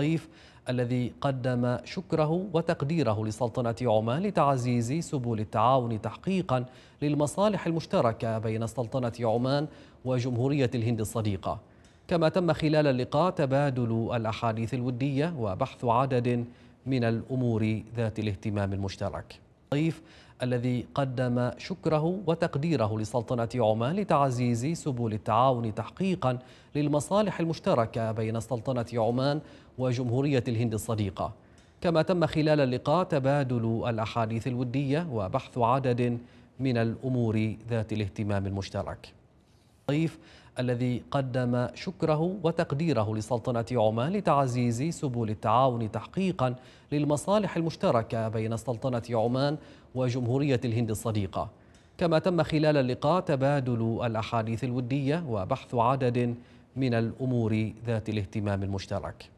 الضيف الذي قدم شكره وتقديره لسلطنة عمان لتعزيز سبل التعاون تحقيقا للمصالح المشتركة بين سلطنة عمان وجمهورية الهند الصديقة كما تم خلال اللقاء تبادل الأحاديث الودية وبحث عدد من الأمور ذات الاهتمام المشترك الضيف الذي قدم شكره وتقديره لسلطنة عمان لتعزيز سبل التعاون تحقيقا للمصالح المشتركة بين سلطنة عمان وجمهورية الهند الصديقة كما تم خلال اللقاء تبادل الأحاديث الودية وبحث عدد من الأمور ذات الاهتمام المشترك ضيف الذي قدم شكره وتقديره لسلطنة عمان لتعزيز سبل التعاون تحقيقا للمصالح المشتركة بين سلطنة عمان وجمهورية الهند الصديقة كما تم خلال اللقاء تبادل الأحاديث الودية وبحث عدد من الأمور ذات الاهتمام المشترك